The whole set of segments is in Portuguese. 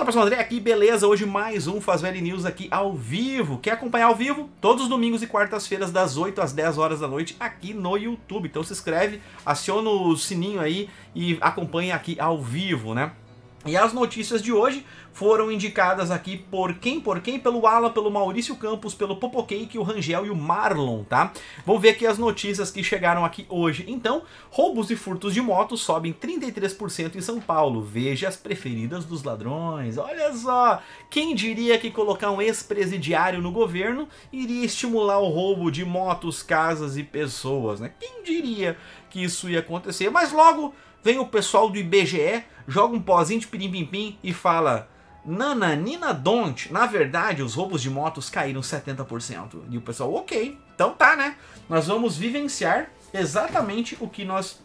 Fala pessoal, André aqui, beleza? Hoje mais um Faz Velho News aqui ao vivo. Quer acompanhar ao vivo? Todos os domingos e quartas-feiras das 8 às 10 horas da noite aqui no YouTube. Então se inscreve, aciona o sininho aí e acompanha aqui ao vivo, né? E as notícias de hoje foram indicadas aqui por quem? Por quem? Pelo Ala, pelo Maurício Campos, pelo Popocake, o Rangel e o Marlon, tá? Vamos ver aqui as notícias que chegaram aqui hoje. Então, roubos e furtos de motos sobem 33% em São Paulo. Veja as preferidas dos ladrões. Olha só! Quem diria que colocar um ex-presidiário no governo iria estimular o roubo de motos, casas e pessoas, né? Quem diria que isso ia acontecer? Mas logo vem o pessoal do IBGE, joga um pozinho de pirim e fala: Nananina don't. Na verdade, os roubos de motos caíram 70%. E o pessoal, ok, então tá, né? Nós vamos vivenciar exatamente o que nós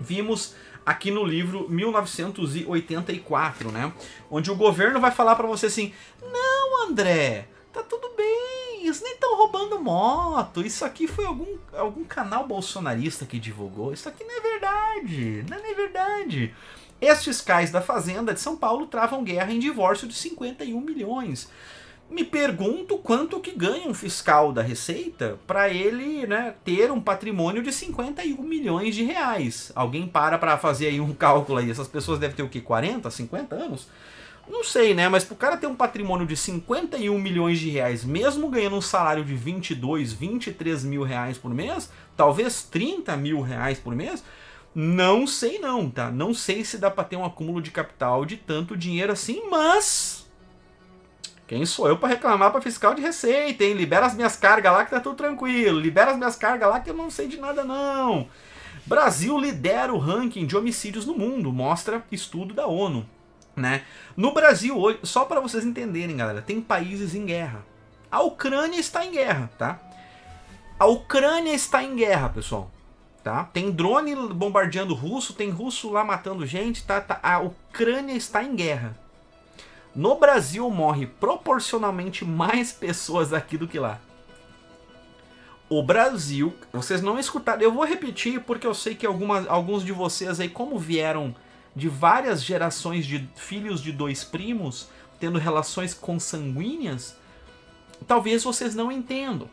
vimos aqui no livro 1984, né? Onde o governo vai falar para você assim: "Não, André, tá tudo eles nem estão roubando moto. Isso aqui foi algum, algum canal bolsonarista que divulgou. Isso aqui não é verdade. Não é verdade. Estes cais da Fazenda de São Paulo travam guerra em divórcio de 51 milhões. Me pergunto quanto que ganha um fiscal da Receita para ele né, ter um patrimônio de 51 milhões de reais. Alguém para para fazer aí um cálculo aí. Essas pessoas devem ter o que? 40, 50 anos? Não sei, né? Mas pro cara ter um patrimônio de 51 milhões de reais, mesmo ganhando um salário de 22, 23 mil reais por mês, talvez 30 mil reais por mês, não sei não, tá? Não sei se dá pra ter um acúmulo de capital de tanto dinheiro assim, mas... Quem sou eu para reclamar para fiscal de receita, hein? Libera as minhas cargas lá que tá tudo tranquilo. Libera as minhas cargas lá que eu não sei de nada não. Brasil lidera o ranking de homicídios no mundo, mostra estudo da ONU. Né? No Brasil hoje, só para vocês entenderem, galera, tem países em guerra. A Ucrânia está em guerra, tá? A Ucrânia está em guerra, pessoal. Tá? Tem drone bombardeando russo, tem russo lá matando gente, tá? tá? A Ucrânia está em guerra. No Brasil morre proporcionalmente mais pessoas aqui do que lá. O Brasil, vocês não escutaram, eu vou repetir porque eu sei que algumas, alguns de vocês aí, como vieram de várias gerações de filhos de dois primos tendo relações consanguíneas, talvez vocês não entendam.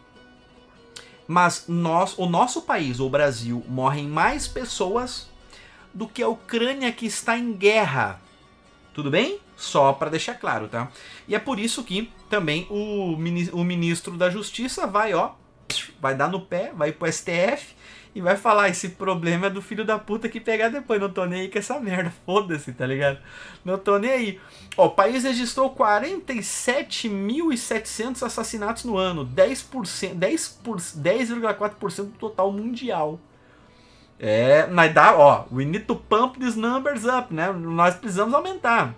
Mas nós, o nosso país, o Brasil, morrem mais pessoas do que a Ucrânia que está em guerra. Tudo bem? Só para deixar claro, tá? E é por isso que também o, o ministro da Justiça vai, ó, vai dar no pé, vai pro STF e vai falar: esse problema é do filho da puta que pegar depois. Não tô nem aí com essa merda, foda-se, tá ligado? Não tô nem aí. Ó, o país registrou 47.700 assassinatos no ano, 10,4% 10 do total mundial. É, nós dá, ó, we need to pump these numbers up, né? Nós precisamos aumentar,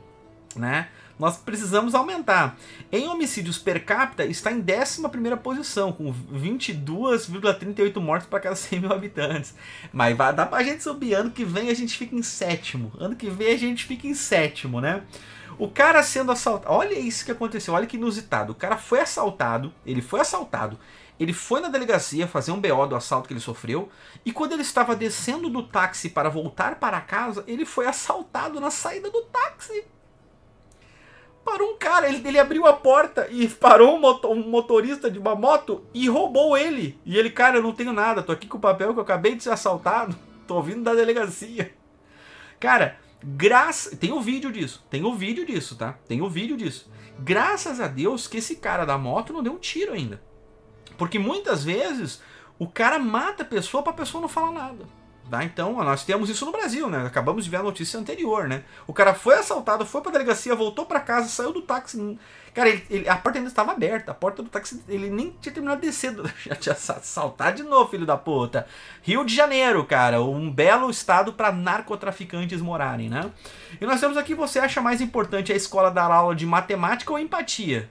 né? Nós precisamos aumentar. Em homicídios per capita, está em 11 posição, com 22,38 mortes para cada 100 mil habitantes. Mas vai dar a gente subir. Ano que vem a gente fica em sétimo. Ano que vem a gente fica em sétimo, né? O cara sendo assaltado. Olha isso que aconteceu, olha que inusitado. O cara foi assaltado, ele foi assaltado. Ele foi na delegacia fazer um BO do assalto que ele sofreu. E quando ele estava descendo do táxi para voltar para casa, ele foi assaltado na saída do táxi. Parou um cara, ele, ele abriu a porta e parou um, um motorista de uma moto e roubou ele. E ele, cara, eu não tenho nada, tô aqui com o papel que eu acabei de ser assaltado, tô vindo da delegacia. Cara, graças. Tem o um vídeo disso, tem o um vídeo disso, tá? Tem o um vídeo disso. Graças a Deus que esse cara da moto não deu um tiro ainda. Porque muitas vezes o cara mata a pessoa pra pessoa não falar nada. Tá? Então, nós temos isso no Brasil, né? Acabamos de ver a notícia anterior, né? O cara foi assaltado, foi pra delegacia, voltou para casa, saiu do táxi. Cara, ele, ele, a porta ainda estava aberta. A porta do táxi, ele nem tinha terminado de descer. Já tinha assaltado de novo, filho da puta. Rio de Janeiro, cara. Um belo estado para narcotraficantes morarem, né? E nós temos aqui, você acha mais importante a escola dar aula de matemática ou empatia?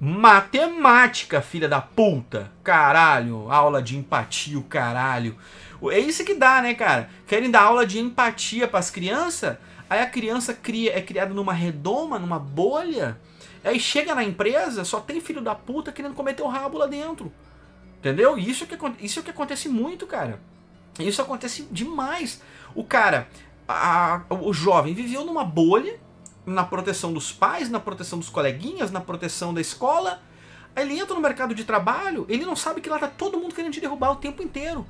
Matemática, filha da puta. Caralho, aula de empatia, o caralho. É isso que dá, né, cara? Querem dar aula de empatia para as crianças? Aí a criança cria, é criada numa redoma, numa bolha. Aí chega na empresa, só tem filho da puta querendo cometer o rabo lá dentro. Entendeu? Isso é que, isso é que acontece muito, cara. Isso acontece demais. O cara, a, o jovem viveu numa bolha, na proteção dos pais, na proteção dos coleguinhas, na proteção da escola. Aí ele entra no mercado de trabalho, ele não sabe que lá tá todo mundo querendo te derrubar o tempo inteiro.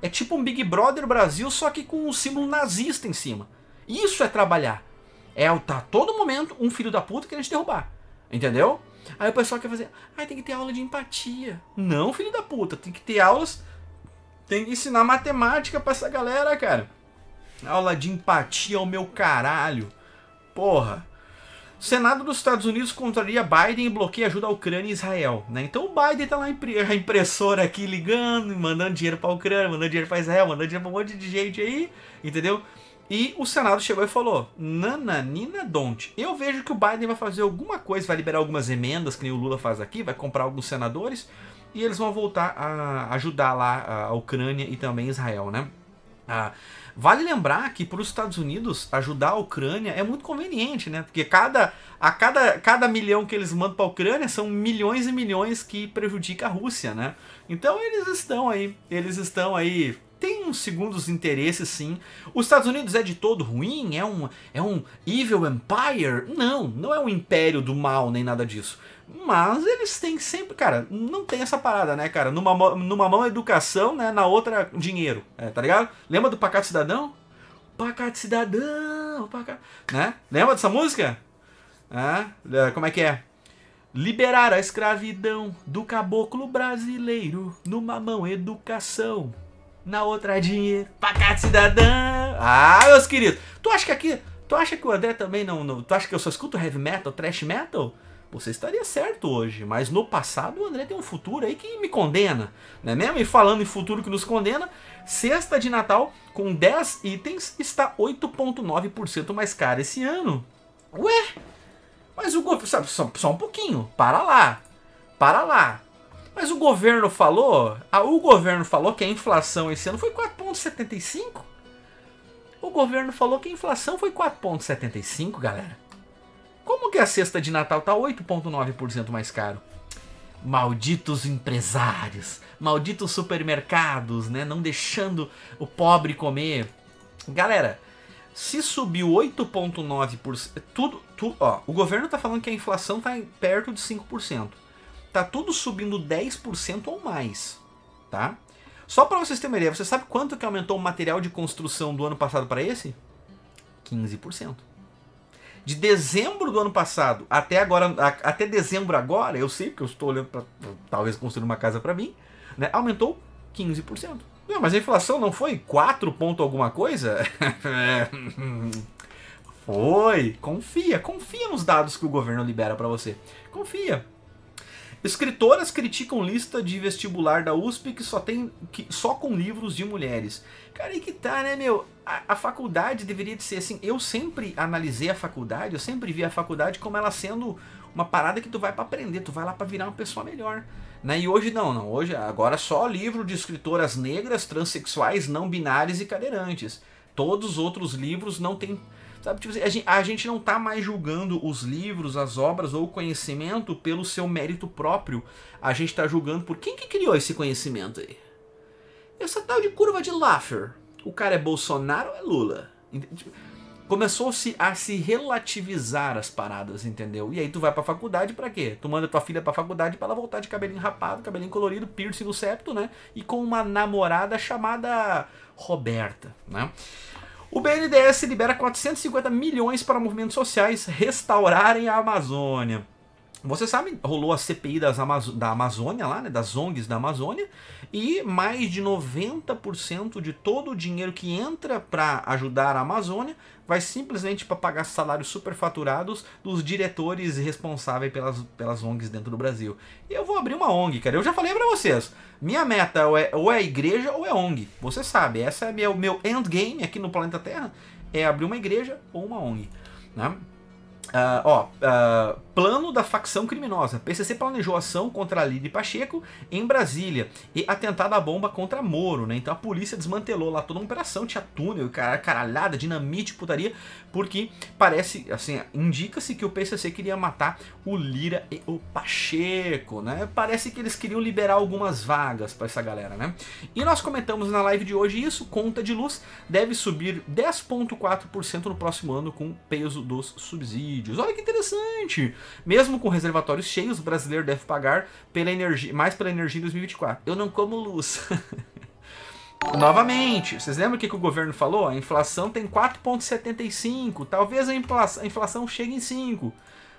É tipo um Big Brother Brasil, só que com um símbolo nazista em cima. Isso é trabalhar. É tá todo momento um filho da puta querendo te derrubar. Entendeu? Aí o pessoal quer fazer, ai, ah, tem que ter aula de empatia. Não, filho da puta, tem que ter aulas, tem que ensinar matemática pra essa galera, cara. Aula de empatia ao é meu caralho. Porra. O Senado dos Estados Unidos contraria Biden e bloqueia ajuda à Ucrânia e Israel. Né? Então o Biden tá lá a impressora aqui ligando, mandando dinheiro pra Ucrânia, mandando dinheiro pra Israel, mandando dinheiro pra um monte de gente aí, entendeu? E o Senado chegou e falou: Nananina don't. Eu vejo que o Biden vai fazer alguma coisa, vai liberar algumas emendas, que nem o Lula faz aqui, vai comprar alguns senadores, e eles vão voltar a ajudar lá a Ucrânia e também Israel, né? ah, Vale lembrar que para os Estados Unidos ajudar a Ucrânia é muito conveniente, né? Porque cada, a cada, cada milhão que eles mandam para a Ucrânia são milhões e milhões que prejudica a Rússia, né? Então eles estão aí, eles estão aí tem uns segundos interesses, sim. Os Estados Unidos é de todo ruim? É um, é um evil empire? Não, não é um império do mal nem nada disso. Mas eles têm sempre. Cara, não tem essa parada, né, cara? Numa, numa mão é educação, né? Na outra, dinheiro. É, tá ligado? Lembra do Pacato Cidadão? Pacato Cidadão, Pacato. Né? Lembra dessa música? É, é, como é que é? Liberar a escravidão do caboclo brasileiro numa mão educação na outra é dinheiro. Pacato cidadã. Ah, meus queridos. Tu acha que aqui. Tu acha que o André também não, não. Tu acha que eu só escuto heavy metal, trash metal? Você estaria certo hoje, mas no passado o André tem um futuro aí que me condena, não é mesmo? E falando em futuro que nos condena, cesta de Natal com 10 itens está 8,9% mais cara esse ano. Ué? Mas o governo. Só, só um pouquinho, para lá. Para lá. Mas o governo falou, a, ah, o governo falou que a inflação esse ano foi 4,75. O governo falou que a inflação foi 4,75, galera. Como que a cesta de Natal tá 8,9% mais caro? Malditos empresários, malditos supermercados, né? Não deixando o pobre comer. Galera, se subiu 8,9%, tudo, tudo, ó, o governo tá falando que a inflação tá perto de 5% tá tudo subindo 10% ou mais, tá? Só para vocês terem uma ideia, você sabe quanto que aumentou o material de construção do ano passado para esse? 15%. De dezembro do ano passado até agora, até dezembro agora, eu sei porque eu estou olhando para talvez construir uma casa para mim, né? Aumentou 15%. Não, mas a inflação não foi 4 ponto alguma coisa? foi. Confia, confia nos dados que o governo libera para você. Confia. Escritoras criticam lista de vestibular da USP que só tem que só com livros de mulheres. Cara, aí que tá, né, meu? A, a faculdade deveria de ser assim. Eu sempre analisei a faculdade, eu sempre vi a faculdade como ela sendo uma parada que tu vai para aprender, tu vai lá para virar uma pessoa melhor. Né? E hoje não, não. Hoje agora só livro de escritoras negras, transexuais, não binárias e cadeirantes. Todos os outros livros não tem Sabe, tipo, assim, a, gente, a gente não está mais julgando os livros, as obras ou o conhecimento pelo seu mérito próprio. A gente está julgando por quem que criou esse conhecimento aí. Essa tal de curva de Laffer. O cara é Bolsonaro ou é Lula? Tipo, Começou-se a se relativizar as paradas, entendeu? E aí tu vai pra faculdade para quê? Tu manda tua filha pra faculdade para ela voltar de cabelinho rapado, cabelinho colorido, piercing no septo, né? E com uma namorada chamada Roberta, né? O BNDES libera 450 milhões para movimentos sociais restaurarem a Amazônia. Você sabe, rolou a CPI Amazo da Amazônia lá, né, das ONGs da Amazônia, e mais de 90% de todo o dinheiro que entra para ajudar a Amazônia vai simplesmente para pagar salários superfaturados dos diretores responsáveis pelas, pelas ONGs dentro do Brasil. E eu vou abrir uma ONG, cara. Eu já falei para vocês, minha meta ou é, ou é igreja ou é ONG. Você sabe, essa é o meu endgame aqui no planeta Terra, é abrir uma igreja ou uma ONG, né? Uh, ó, uh, plano da facção criminosa. PCC planejou ação contra a Lili Pacheco em Brasília e atentado à bomba contra Moro, né? Então a polícia desmantelou lá toda uma operação, tinha túnel, caralhada, dinamite, putaria, porque parece, assim, indica-se que o PCC queria matar o Lira e o Pacheco, né? Parece que eles queriam liberar algumas vagas para essa galera, né? E nós comentamos na live de hoje isso, conta de luz deve subir 10.4% no próximo ano com peso dos subsídios vídeos. Olha que interessante! Mesmo com reservatórios cheios, o brasileiro deve pagar pela energia, mais pela energia em 2024. Eu não como luz. Novamente, vocês lembram o que, que o governo falou? A inflação tem 4,75, talvez a inflação, a inflação chegue em 5.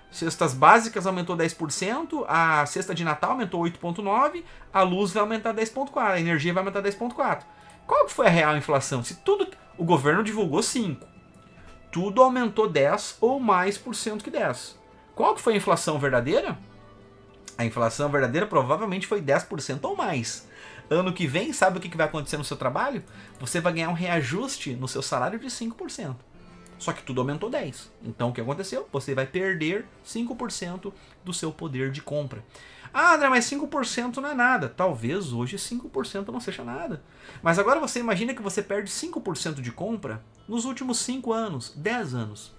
Cestas básicas aumentou 10%, a cesta de Natal aumentou 8,9%, a luz vai aumentar 10,4%, a energia vai aumentar 10,4%. Qual que foi a real inflação? Se tudo. O governo divulgou 5 tudo aumentou 10 ou mais por cento que 10. Qual que foi a inflação verdadeira? A inflação verdadeira provavelmente foi 10% ou mais. Ano que vem, sabe o que vai acontecer no seu trabalho? Você vai ganhar um reajuste no seu salário de 5%. Só que tudo aumentou 10. Então o que aconteceu? Você vai perder 5% do seu poder de compra. Ah, André, mas 5% não é nada. Talvez hoje 5% não seja nada. Mas agora você imagina que você perde 5% de compra nos últimos 5 anos, 10 anos.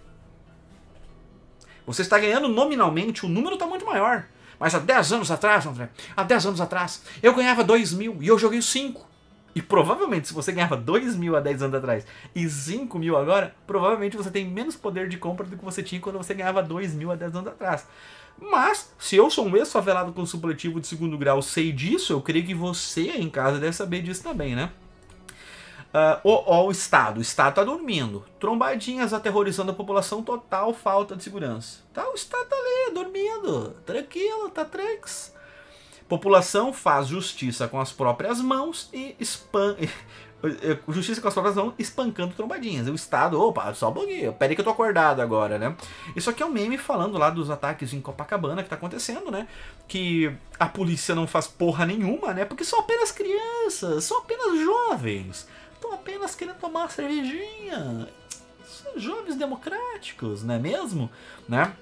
Você está ganhando nominalmente, o número está muito maior. Mas há 10 anos atrás, André, há 10 anos atrás, eu ganhava 2 mil e eu joguei 5. E provavelmente, se você ganhava 2 mil há 10 anos atrás e 5 mil agora, provavelmente você tem menos poder de compra do que você tinha quando você ganhava 2 mil há 10 anos atrás. Mas, se eu sou um ex-favelado com supletivo de segundo grau, sei disso, eu creio que você em casa deve saber disso também, né? Uh, ó, o Estado. O Estado tá dormindo. Trombadinhas aterrorizando a população, total falta de segurança. Tá, o Estado tá ali, dormindo. Tranquilo, tá trex População faz justiça com as próprias mãos e, Justiça com as próprias mãos espancando trombadinhas. O Estado, opa, só um peraí que eu tô acordado agora, né? Isso aqui é um meme falando lá dos ataques em Copacabana que tá acontecendo, né? Que a polícia não faz porra nenhuma, né? Porque são apenas crianças, são apenas jovens. Estão apenas querendo tomar uma cervejinha. São jovens democráticos, não é mesmo? Né?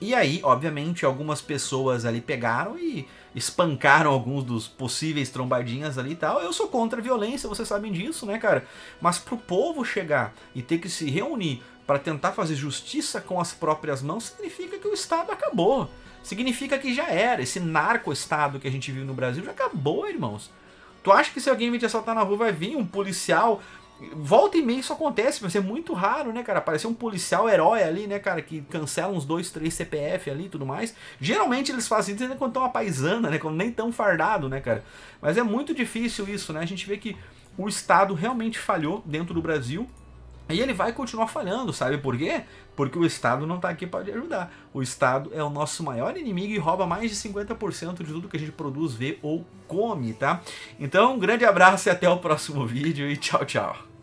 E aí, obviamente, algumas pessoas ali pegaram e espancaram alguns dos possíveis trombadinhas ali e tal. Eu sou contra a violência, vocês sabem disso, né, cara? Mas pro povo chegar e ter que se reunir para tentar fazer justiça com as próprias mãos significa que o Estado acabou. Significa que já era. Esse narco-estado que a gente vive no Brasil já acabou, irmãos. Tu acha que se alguém me te assaltar na rua vai vir um policial Volta e meia isso acontece, mas é muito raro, né, cara? Aparecer um policial herói ali, né, cara, que cancela uns dois, três CPF ali e tudo mais. Geralmente eles fazem isso ainda quando estão uma paisana, né? Quando nem tão fardado, né, cara? Mas é muito difícil isso, né? A gente vê que o Estado realmente falhou dentro do Brasil e ele vai continuar falhando, sabe por quê? Porque o Estado não está aqui para ajudar. O Estado é o nosso maior inimigo e rouba mais de 50% de tudo que a gente produz, vê ou come, tá? Então, um grande abraço e até o próximo vídeo e tchau, tchau.